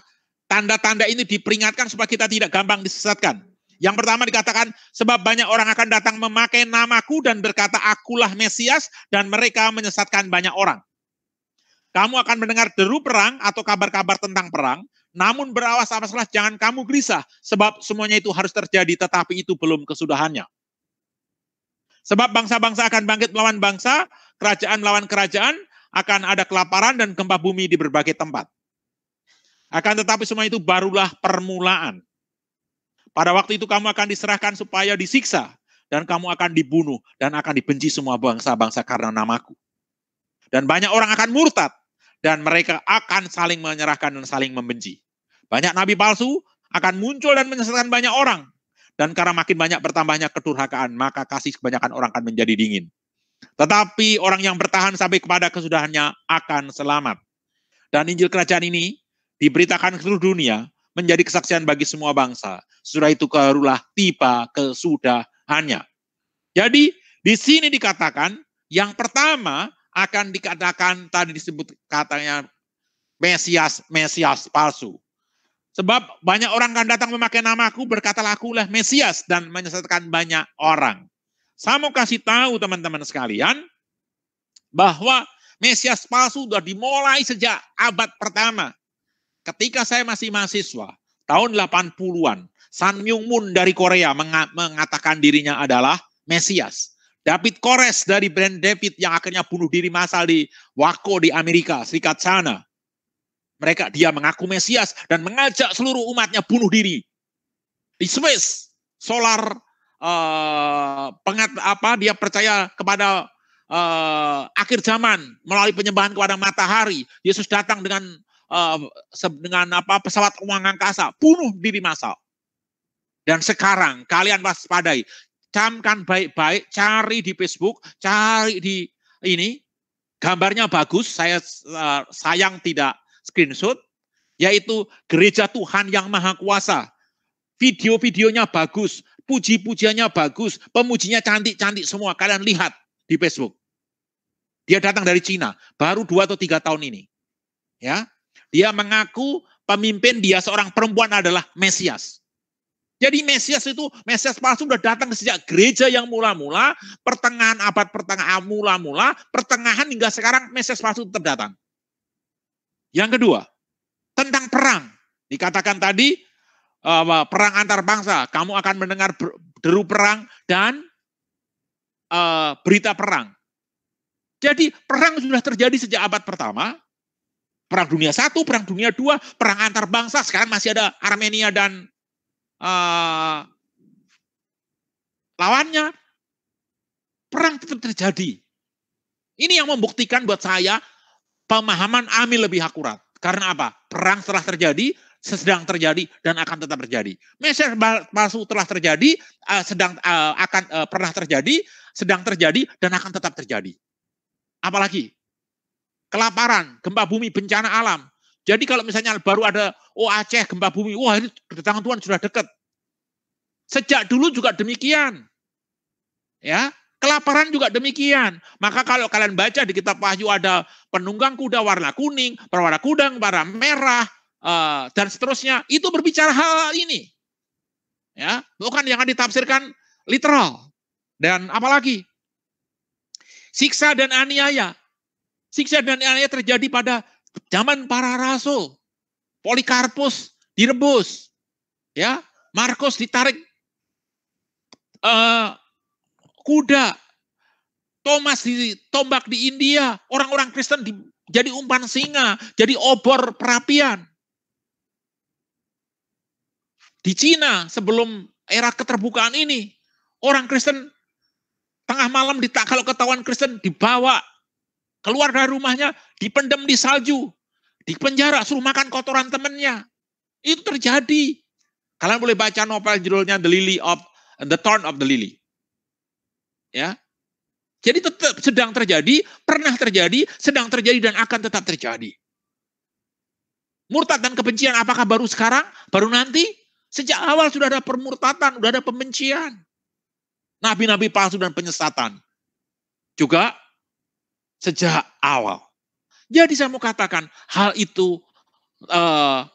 tanda-tanda ini diperingatkan supaya kita tidak gampang disesatkan. Yang pertama dikatakan, sebab banyak orang akan datang memakai namaku dan berkata, akulah Mesias, dan mereka menyesatkan banyak orang. Kamu akan mendengar deru perang atau kabar-kabar tentang perang, namun berawas awas salah, jangan kamu gelisah, sebab semuanya itu harus terjadi, tetapi itu belum kesudahannya. Sebab bangsa-bangsa akan bangkit melawan bangsa, kerajaan melawan kerajaan, akan ada kelaparan dan gempa bumi di berbagai tempat. Akan tetapi semua itu barulah permulaan. Pada waktu itu kamu akan diserahkan supaya disiksa, dan kamu akan dibunuh, dan akan dibenci semua bangsa-bangsa karena namaku. Dan banyak orang akan murtad, dan mereka akan saling menyerahkan dan saling membenci. Banyak nabi palsu akan muncul dan menyesatkan banyak orang. Dan karena makin banyak bertambahnya kedurhakaan, maka kasih kebanyakan orang akan menjadi dingin. Tetapi orang yang bertahan sampai kepada kesudahannya akan selamat. Dan Injil Kerajaan ini diberitakan ke seluruh dunia, menjadi kesaksian bagi semua bangsa. Sudah itu kerulah tiba kesudahannya. Jadi di sini dikatakan yang pertama akan dikatakan tadi disebut katanya Mesias Mesias palsu. Sebab banyak orang akan datang memakai namaku, berkatalah lah Mesias dan menyesatkan banyak orang. Saya mau kasih tahu teman-teman sekalian bahwa Mesias palsu sudah dimulai sejak abad pertama. Ketika saya masih mahasiswa, tahun 80-an, San Myung Moon dari Korea mengatakan dirinya adalah Mesias. David Kores dari brand David yang akhirnya bunuh diri masal di Waco di Amerika Serikat sana. Mereka dia mengaku Mesias dan mengajak seluruh umatnya bunuh diri. Di Swiss, Solar uh, pengat apa dia percaya kepada uh, akhir zaman melalui penyembahan kepada matahari. Yesus datang dengan uh, dengan apa pesawat ruang angkasa, bunuh diri massal. Dan sekarang kalian waspadai, camkan baik-baik, cari di Facebook, cari di ini gambarnya bagus. Saya uh, sayang tidak screenshot, yaitu gereja Tuhan yang maha kuasa. Video-videonya bagus, puji-pujiannya bagus, pemujinya cantik-cantik semua. Kalian lihat di Facebook. Dia datang dari Cina, baru dua atau tiga tahun ini. Ya, dia mengaku pemimpin dia seorang perempuan adalah Mesias. Jadi Mesias itu, Mesias palsu sudah datang sejak gereja yang mula-mula, pertengahan abad pertengahan mula-mula, pertengahan hingga sekarang Mesias palsu tetap datang. Yang kedua, tentang perang. Dikatakan tadi, eh, perang antar bangsa. Kamu akan mendengar deru perang dan eh, berita perang. Jadi perang sudah terjadi sejak abad pertama. Perang Dunia Satu, Perang Dunia Dua, perang antar bangsa. Sekarang masih ada Armenia dan uh, lawannya. Perang tetap terjadi. Ini yang membuktikan buat saya pemahaman Ami lebih akurat. Karena apa? Perang telah terjadi, sedang terjadi dan akan tetap terjadi. Mesir palsu telah terjadi, eh, sedang eh, akan eh, pernah terjadi, sedang terjadi dan akan tetap terjadi. Apalagi kelaparan, gempa bumi, bencana alam. Jadi kalau misalnya baru ada oh Aceh gempa bumi, wah ini kedatangan Tuhan sudah dekat. Sejak dulu juga demikian. Ya, Kelaparan juga demikian. Maka kalau kalian baca di kitab Wahyu ada penunggang kuda warna kuning, perwara kudang, warna merah, eh, dan seterusnya. Itu berbicara hal ini. ya Bukan yang ditafsirkan literal. Dan apalagi, siksa dan aniaya. Siksa dan aniaya terjadi pada zaman para rasul. Polikarpus direbus. ya Markus ditarik uh, kuda, Thomas ditombak di India, orang-orang Kristen di, jadi umpan singa, jadi obor perapian. Di Cina sebelum era keterbukaan ini, orang Kristen tengah malam ditak kalau ketahuan Kristen dibawa keluar dari rumahnya, dipendam di salju, di penjara suruh makan kotoran temennya. Itu terjadi. Kalian boleh baca novel judulnya The Lily of the Thorn of the Lily ya. Jadi tetap sedang terjadi, pernah terjadi, sedang terjadi dan akan tetap terjadi. Murtad dan kebencian apakah baru sekarang, baru nanti? Sejak awal sudah ada permurtatan, sudah ada pembencian. Nabi-nabi palsu dan penyesatan. Juga sejak awal. Jadi saya mau katakan hal itu uh,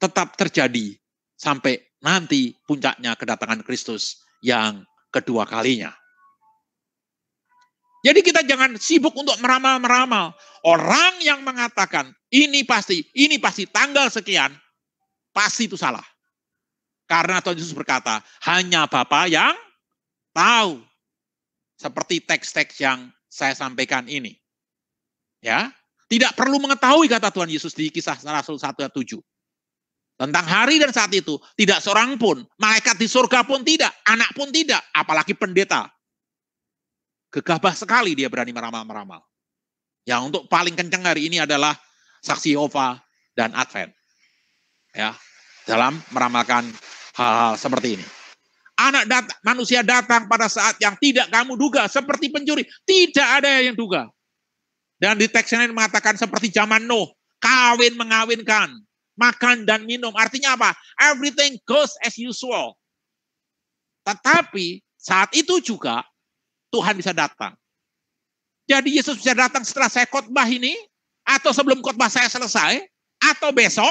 tetap terjadi sampai nanti puncaknya kedatangan Kristus yang kedua kalinya. Jadi kita jangan sibuk untuk meramal-meramal. Orang yang mengatakan ini pasti, ini pasti tanggal sekian, pasti itu salah. Karena Tuhan Yesus berkata, hanya Bapak yang tahu. Seperti teks-teks yang saya sampaikan ini. Ya, tidak perlu mengetahui kata Tuhan Yesus di kisah Rasul 1 ayat 7. Tentang hari dan saat itu, tidak seorang pun, malaikat di surga pun tidak, anak pun tidak, apalagi pendeta. Gegabah sekali dia berani meramal-meramal. Yang untuk paling kencang hari ini adalah saksi Yehova dan Advent. Ya, dalam meramalkan hal-hal seperti ini. Anak dat manusia datang pada saat yang tidak kamu duga, seperti pencuri. Tidak ada yang duga. Dan di teks ini mengatakan seperti zaman Nuh, kawin mengawinkan makan dan minum. Artinya apa? Everything goes as usual. Tetapi saat itu juga Tuhan bisa datang. Jadi Yesus bisa datang setelah saya khotbah ini, atau sebelum khotbah saya selesai, atau besok,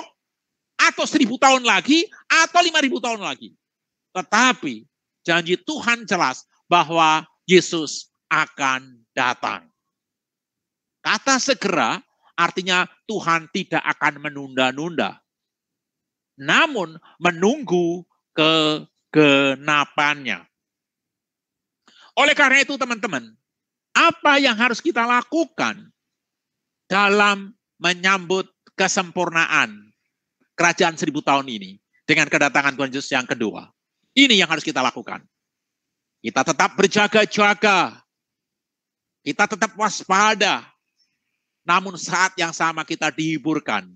atau seribu tahun lagi, atau lima ribu tahun lagi. Tetapi janji Tuhan jelas bahwa Yesus akan datang. Kata segera Artinya Tuhan tidak akan menunda-nunda. Namun menunggu kegenapannya. Oleh karena itu teman-teman, apa yang harus kita lakukan dalam menyambut kesempurnaan kerajaan seribu tahun ini dengan kedatangan Tuhan Yesus yang kedua. Ini yang harus kita lakukan. Kita tetap berjaga-jaga. Kita tetap waspada namun saat yang sama kita dihiburkan.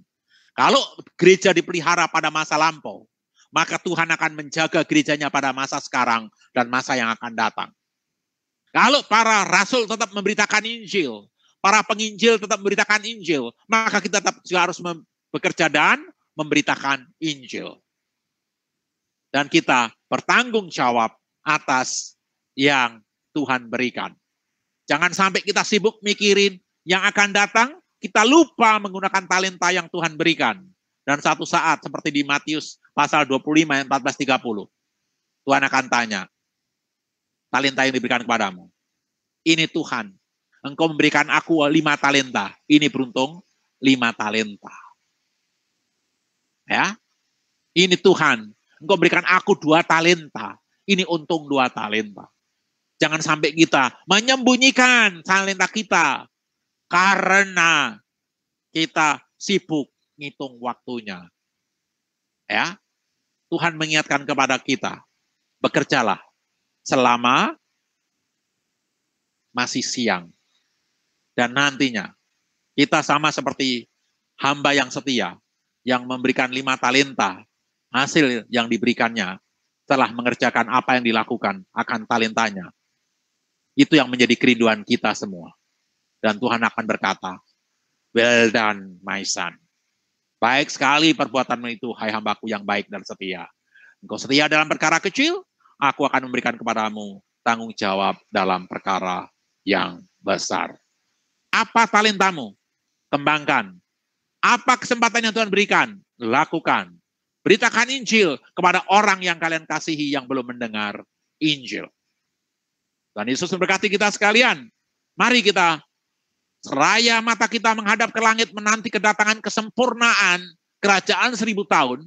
Kalau gereja dipelihara pada masa lampau, maka Tuhan akan menjaga gerejanya pada masa sekarang dan masa yang akan datang. Kalau para rasul tetap memberitakan Injil, para penginjil tetap memberitakan Injil, maka kita tetap juga harus bekerja dan memberitakan Injil. Dan kita bertanggung jawab atas yang Tuhan berikan. Jangan sampai kita sibuk mikirin yang akan datang, kita lupa menggunakan talenta yang Tuhan berikan. Dan satu saat seperti di Matius pasal 25 ayat 14 30. Tuhan akan tanya, talenta yang diberikan kepadamu. Ini Tuhan, engkau memberikan aku lima talenta. Ini beruntung, lima talenta. Ya, ini Tuhan, engkau berikan aku dua talenta. Ini untung dua talenta. Jangan sampai kita menyembunyikan talenta kita karena kita sibuk ngitung waktunya. Ya. Tuhan mengingatkan kepada kita, bekerjalah selama masih siang. Dan nantinya kita sama seperti hamba yang setia yang memberikan lima talenta hasil yang diberikannya telah mengerjakan apa yang dilakukan akan talentanya. Itu yang menjadi kerinduan kita semua. Dan Tuhan akan berkata, Well done, my son. Baik sekali perbuatanmu itu, hai hambaku yang baik dan setia. Engkau setia dalam perkara kecil, aku akan memberikan kepadamu tanggung jawab dalam perkara yang besar. Apa talentamu? Kembangkan. Apa kesempatan yang Tuhan berikan? Lakukan. Beritakan Injil kepada orang yang kalian kasihi yang belum mendengar Injil. Tuhan Yesus memberkati kita sekalian. Mari kita Seraya mata kita menghadap ke langit menanti kedatangan kesempurnaan kerajaan seribu tahun,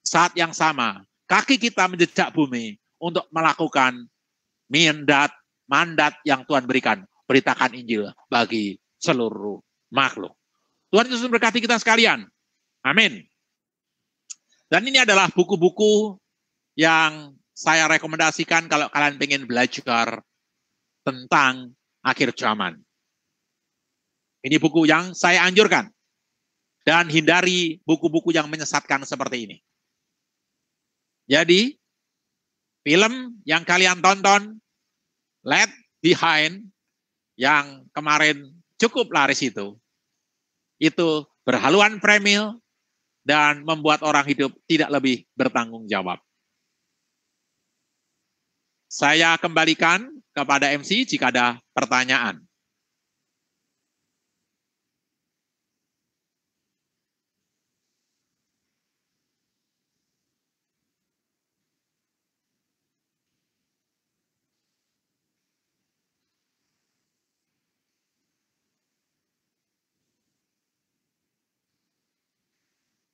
saat yang sama kaki kita menjejak bumi untuk melakukan mandat mandat yang Tuhan berikan. Beritakan Injil bagi seluruh makhluk. Tuhan Yesus memberkati kita sekalian. Amin. Dan ini adalah buku-buku yang saya rekomendasikan kalau kalian ingin belajar tentang akhir zaman. Ini buku yang saya anjurkan. Dan hindari buku-buku yang menyesatkan seperti ini. Jadi, film yang kalian tonton, Let Behind, yang kemarin cukup laris itu, itu berhaluan premil dan membuat orang hidup tidak lebih bertanggung jawab. Saya kembalikan kepada MC jika ada pertanyaan.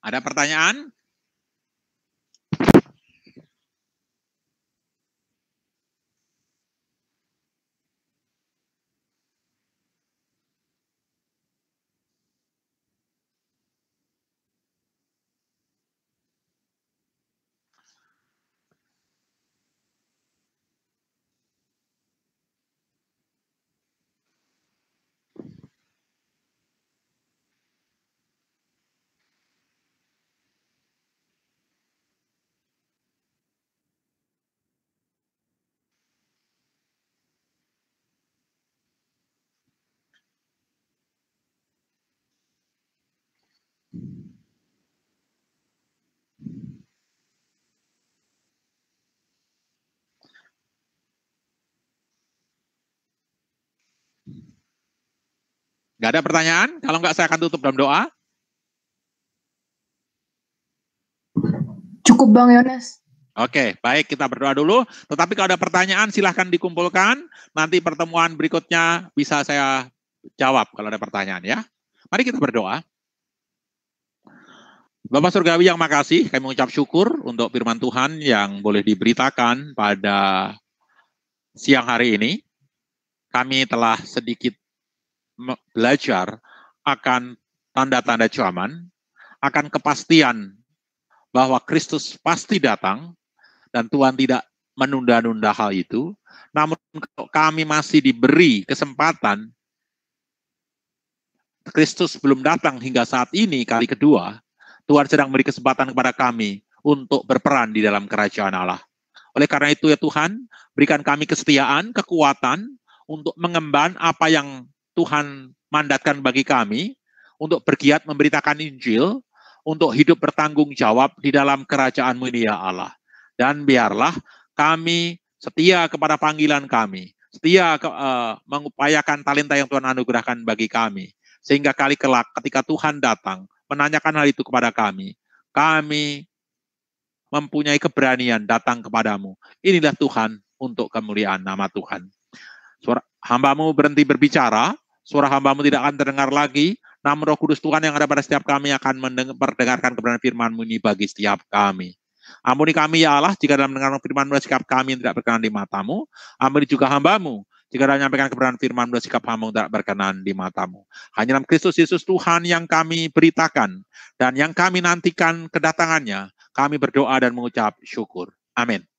Ada pertanyaan? Gak ada pertanyaan? Kalau nggak saya akan tutup dalam doa. Cukup Bang Yones. Oke, baik kita berdoa dulu. Tetapi kalau ada pertanyaan silahkan dikumpulkan. Nanti pertemuan berikutnya bisa saya jawab kalau ada pertanyaan ya. Mari kita berdoa. Bapak Surgawi yang makasih, kami mengucap syukur untuk firman Tuhan yang boleh diberitakan pada siang hari ini. Kami telah sedikit belajar akan tanda-tanda zaman, akan kepastian bahwa Kristus pasti datang dan Tuhan tidak menunda-nunda hal itu. Namun kalau kami masih diberi kesempatan Kristus belum datang hingga saat ini kali kedua, Tuhan sedang memberi kesempatan kepada kami untuk berperan di dalam kerajaan Allah. Oleh karena itu ya Tuhan, berikan kami kesetiaan, kekuatan untuk mengemban apa yang Tuhan mandatkan bagi kami untuk bergiat memberitakan Injil, untuk hidup bertanggung jawab di dalam kerajaan-Mu ya Allah. Dan biarlah kami setia kepada panggilan kami, setia ke, uh, mengupayakan talenta yang Tuhan anugerahkan bagi kami. Sehingga kali kelak ketika Tuhan datang menanyakan hal itu kepada kami, kami mempunyai keberanian datang kepadamu. Inilah Tuhan untuk kemuliaan nama Tuhan. Suara, hambamu berhenti berbicara, Suara hambamu tidak akan terdengar lagi, namun roh kudus Tuhan yang ada pada setiap kami akan mendengarkan kebenaran firmanmu ini bagi setiap kami. Ampuni kami ya Allah jika dalam mendengar firmanmu dan sikap kami yang tidak berkenan di matamu. Ampuni juga hambamu jika dalam menyampaikan kebenaran firmanmu dan sikap hambamu tidak berkenan di matamu. Hanya dalam Kristus Yesus Tuhan yang kami beritakan dan yang kami nantikan kedatangannya. Kami berdoa dan mengucap syukur. Amin.